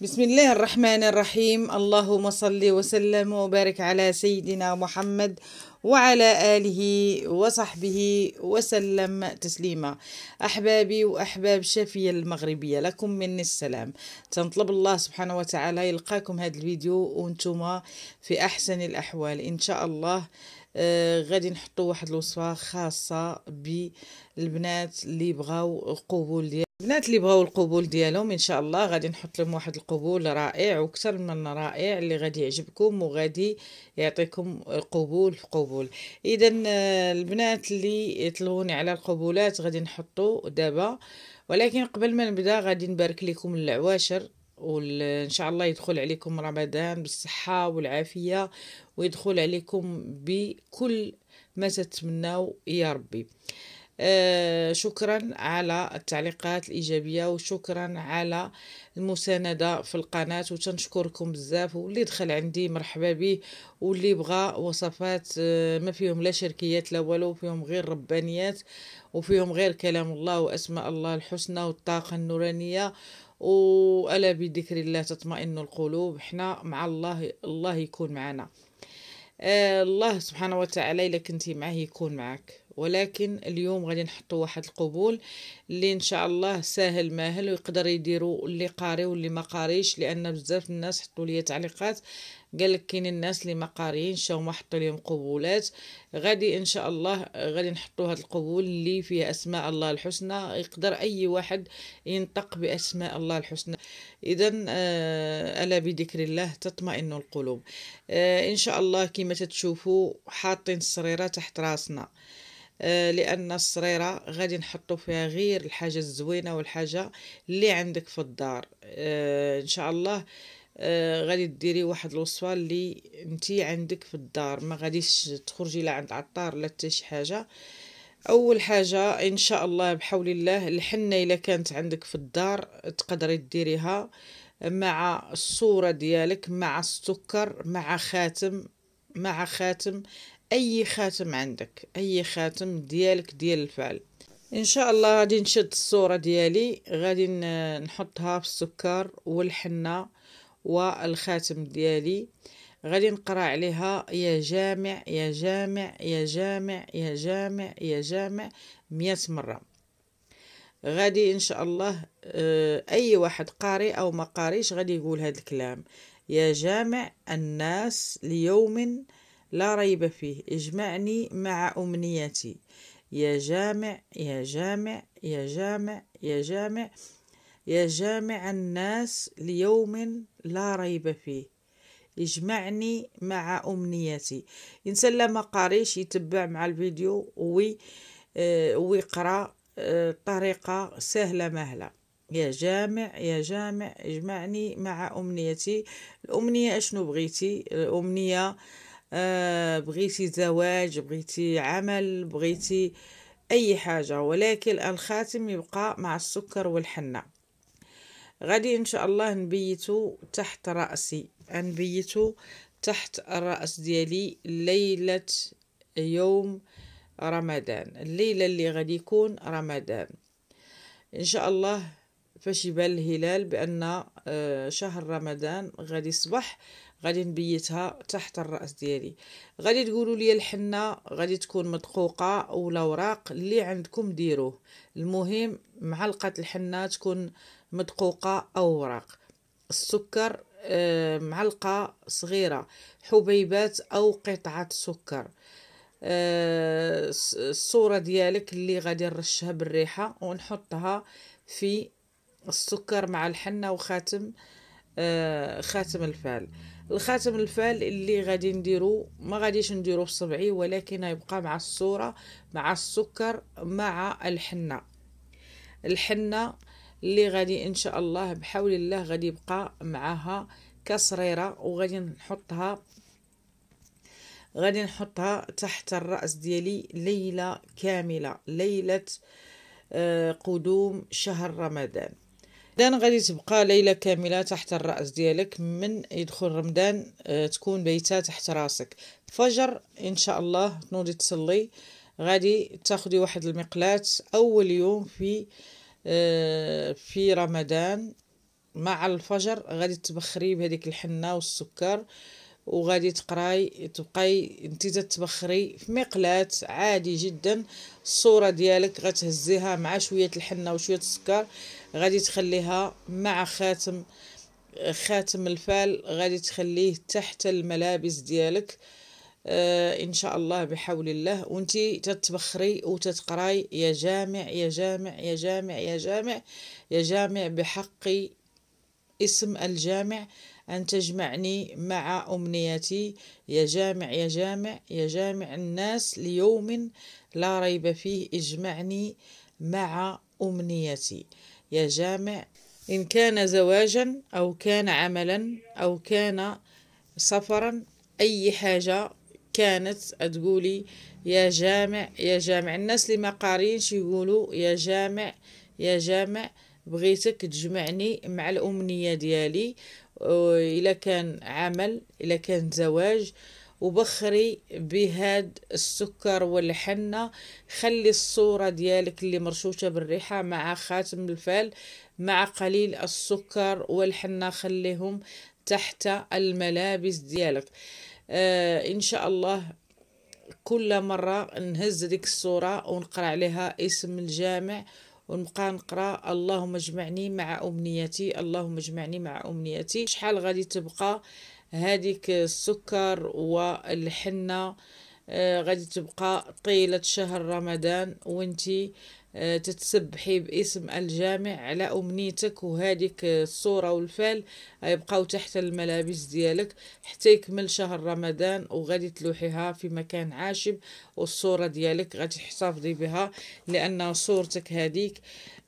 بسم الله الرحمن الرحيم اللهم صل وسلم وبارك على سيدنا محمد وعلى آله وصحبه وسلم تسليما أحبابي وأحباب شافية المغربية لكم من السلام تنطلب الله سبحانه وتعالى يلقاكم هذا الفيديو وانتم في أحسن الأحوال إن شاء الله آه غادي نحطوا واحد الوصفه خاصه بالبنات اللي بغاو القبول البنات اللي بغاو القبول ديالهم ان شاء الله غادي نحط لهم واحد القبول رائع وكثر من رائع اللي غادي يعجبكم وغادي يعطيكم قبول في قبول اذا آه، البنات اللي يطلبوني على القبولات غادي نحطو دابا ولكن قبل ما نبدا غادي نبارك لكم العواشر وان شاء الله يدخل عليكم رمضان بالصحه والعافيه ويدخل عليكم بكل ما تتمناو يا ربي آه، شكرا على التعليقات الإيجابية وشكرا على المساندة في القناة وتنشكركم بزاف واللي دخل عندي مرحبا به واللي بغى وصفات آه، ما فيهم لا شركيات لا والو فيهم غير ربانيات وفيهم غير كلام الله وأسماء الله الحسنى والطاقة النورانية وألا بذكر الله تطمئن القلوب حنا مع الله الله يكون معنا آه، الله سبحانه وتعالى إلا كنتي معاه يكون معك ولكن اليوم غادي نحطوا واحد القبول اللي ان شاء الله ساهل ماهل ويقدر يديروا اللي قاري واللي ما قاريش لان بزاف الناس حطوا لي تعليقات قال لك كاين الناس اللي ما قاريينش هما حطوا لهم قبولات غادي ان شاء الله غادي نحطوا هذا القبول اللي فيه اسماء الله الحسنى يقدر اي واحد ينطق باسماء الله الحسنى اذا آه، الا بذكر الله تطمئن القلوب آه، ان شاء الله كما تتشوفوا حاطين السريره تحت راسنا آه، لان السريره غادي نحطو فيها غير الحاجه الزوينه والحاجه اللي عندك في الدار آه، ان شاء الله آه، غادي ديري واحد الوصفه اللي انتي عندك في الدار ما غاديش تخرجي لا عند عطار لا حتى شي حاجه اول حاجه ان شاء الله بحول الله الحنه الا كانت عندك في الدار تقدري ديريها مع الصوره ديالك مع السكر مع خاتم مع خاتم اي خاتم عندك اي خاتم ديالك ديال الفعل ان شاء الله غادي نشد الصوره ديالي غادي نحطها في السكر والحنه والخاتم ديالي غادي نقرا عليها يا جامع يا جامع يا جامع يا جامع يا جامع مئة مره غادي ان شاء الله آه، اي واحد قاري او ما قاريش غادي يقول هذا الكلام يا جامع الناس ليوم لا ريب فيه اجمعني مع أمنيتي يا جامع يا جامع يا جامع يا جامع يا جامع الناس ليوم لا ريب فيه اجمعني مع أمنيتي إنسان لا ما قاريش يتبع مع الفيديو وي آه، ويقرأ آه، طريقة سهلة مهلة يا جامع يا جامع اجمعني مع أمنيتي الأمنية أشنو بغيتي الأمنية آه، بغيتي زواج بغيتي عمل بغيتي اي حاجه ولكن الخاتم يبقى مع السكر والحنه غادي ان شاء الله نبيتو تحت راسي نبيتو تحت الراس ديالي ليله يوم رمضان الليله اللي غادي يكون رمضان ان شاء الله فاش يبان الهلال بان آه، شهر رمضان غادي يصبح غادي نبيتها تحت الراس ديالي غادي تقولوا لي الحنه غادي تكون مدقوقه ولا وراق اللي عندكم ديروه المهم معلقه الحنه تكون مدقوقه او وراق السكر آه، معلقه صغيره حبيبات او قطعه سكر آه، الصوره ديالك اللي غادي نرشها بالريحه ونحطها في السكر مع الحنه وخاتم آه، خاتم الفال الخاتم الفال اللي غادي نديرو ما غاديش نديرو صبعي ولكن يبقى مع الصورة مع السكر مع الحنة الحنة اللي غادي ان شاء الله بحول الله غادي يبقى معاها كسريرة وغادي نحطها غادي نحطها تحت الرأس ديالي ليلة كاملة ليلة آه، قدوم شهر رمضان رمضان غادي تبقى ليله كامله تحت الراس ديالك من يدخل رمضان آه، تكون بيته تحت راسك فجر ان شاء الله تنوضي تصلي غادي تاخدي واحد المقلاة اول يوم في آه، في رمضان مع الفجر غادي تبخري بهذيك الحنه والسكر وغادي تقراي تبقاي انت تتبخري في مقلاة عادي جدا الصوره ديالك غتهزيها مع شويه الحنه وشويه السكر غادي تخليها مع خاتم خاتم الفال غادي تخليه تحت الملابس ديالك آه ان شاء الله بحول الله وانت تتبخري وتتقراي يا جامع يا جامع يا جامع يا جامع يا جامع بحق اسم الجامع أن تجمعني مع أمنيتي يا جامع يا جامع يا جامع الناس ليوم لا ريب فيه اجمعني مع أمنيتي يا جامع إن كان زواجا أو كان عملا أو كان سفرا أي حاجة كانت تقولي يا جامع يا جامع الناس اللي ما قارينش يقولوا يا جامع يا جامع بغيتك تجمعني مع الأمنية ديالي إلا كان عمل إلا كان زواج وبخري بهاد السكر والحنة خلي الصورة ديالك اللي مرشوشة بالريحة مع خاتم الفال مع قليل السكر والحنة خليهم تحت الملابس ديالك آه إن شاء الله كل مرة نهز ديك الصورة ونقرأ عليها اسم الجامع ونبقى نقرا اللهم اجمعني مع امنيتي اللهم اجمعني مع امنيتي شحال غادي تبقى هذيك السكر والحنه آه غادي تبقى طيله شهر رمضان وانتي آه، تتسبحي باسم الجامع على أمنيتك وهذيك الصورة والفال يبقاو تحت الملابس ديالك حتى يكمل شهر رمضان وغادي تلوحيها في مكان عاشب والصورة ديالك غادي تحتفظي بها لأن صورتك هذيك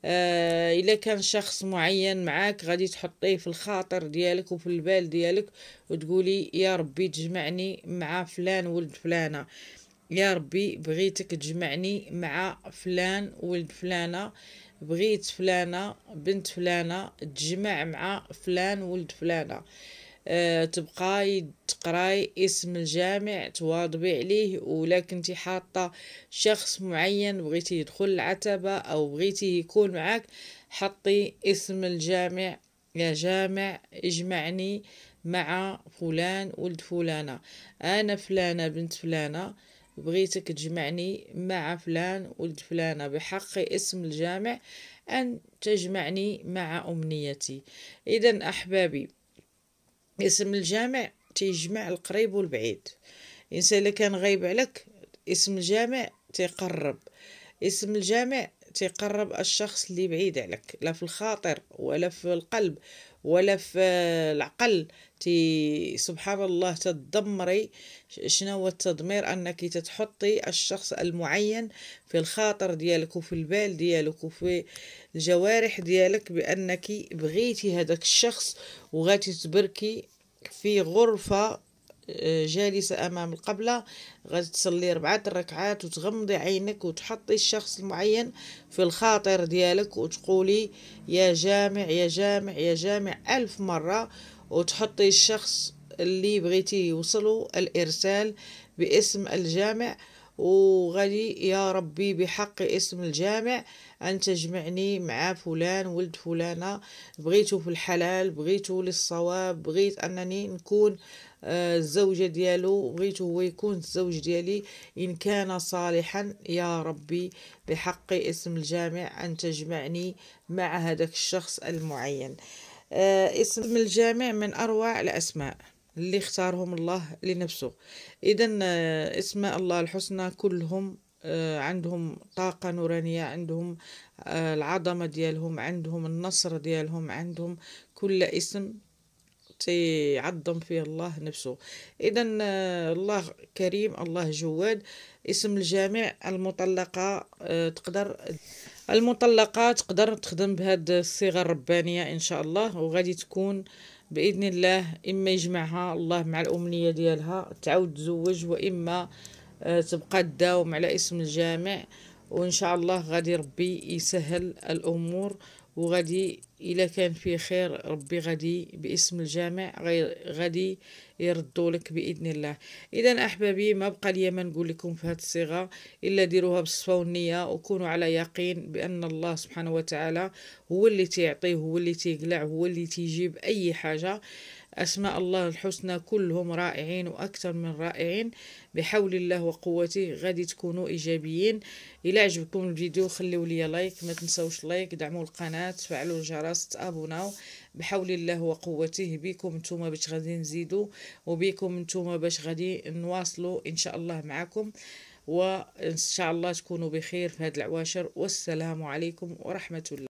آه إلا كان شخص معين معاك غادي تحطيه في الخاطر ديالك وفي البال ديالك وتقولي يا ربي تجمعني مع فلان ولد فلانة يا ربي بغيتك تجمعني مع فلان ولد فلانة بغيت فلانة بنت فلانة تجمع مع فلان ولد فلانة أه تبقاي تقراي اسم الجامع تواضبي عليه ولا كنتي حاطه شخص معين بغيتي يدخل العتبه او بغيتي يكون معاك حطي اسم الجامع يا جامع اجمعني مع فلان ولد فلانه انا فلانه بنت فلانه بغيتك تجمعني مع فلان ولد فلانة بحق اسم الجامع أن تجمعني مع أمنيتي إذا أحبابي اسم الجامع تيجمع القريب والبعيد الإنسان اللي كان غايب عليك اسم الجامع تيقرب اسم الجامع تيقرب الشخص اللي بعيد عليك لا في الخاطر ولا في القلب ولا في العقل تي سبحان الله تدمري شنو هو التدمير انك تتحطي الشخص المعين في الخاطر ديالك وفي البال ديالك وفي الجوارح ديالك بانك بغيتي هذاك الشخص وغادي تبركي في غرفه آه، جالسة أمام القبلة غتصلي ربعة الركعات وتغمضي عينك وتحطي الشخص المعين في الخاطر ديالك وتقولي يا جامع يا جامع يا جامع ألف مرة وتحطي الشخص اللي بغيتي يوصلوا الإرسال باسم الجامع وغادي يا ربي بحق اسم الجامع أن تجمعني مع فلان ولد فلانة بغيته في الحلال بغيته للصواب بغيت أنني نكون الزوجه ديالو بغيت هو يكون الزوج ديالي ان كان صالحا يا ربي بحق اسم الجامع ان تجمعني مع هذاك الشخص المعين آه، اسم الجامع من اروع الاسماء اللي اختارهم الله لنفسه اذا آه، اسماء الله الحسنى كلهم آه، عندهم طاقة نورانية عندهم العظمة ديالهم عندهم النصر ديالهم عندهم كل اسم تيعظم فيه الله نفسه اذا آه، الله كريم الله جواد اسم الجامع المطلقه آه، تقدر المطلقه تقدر تخدم بهذه الصيغه الربانيه ان شاء الله وغادي تكون باذن الله اما يجمعها الله مع الامنيه ديالها تعاود تزوج واما آه، تبقى تداوم على اسم الجامع وان شاء الله غادي ربي يسهل الامور وغادي الا كان فيه خير ربي غادي باسم الجامع غادي يردوا لك باذن الله اذا احبابي ما بقى لي ما نقول لكم في هذه الصيغه الا ديروها بالصفه والنيه وكونوا على يقين بان الله سبحانه وتعالى هو اللي تيعطي هو اللي تيقلع هو اللي تيجيب اي حاجه أسماء الله الحسنى كلهم رائعين وأكثر من رائعين بحول الله وقوته غادي تكونوا إيجابيين إلى عجبكم الفيديو خليوا لي لايك ما تنسوش لايك دعموا القناة فعلوا الجرس تابوناو بحول الله وقوته بكم نتوما باش غادي نزيدوا وبكم نتوما باش غادي نواصلوا إن شاء الله معكم وإن شاء الله تكونوا بخير في هذا العواشر والسلام عليكم ورحمة الله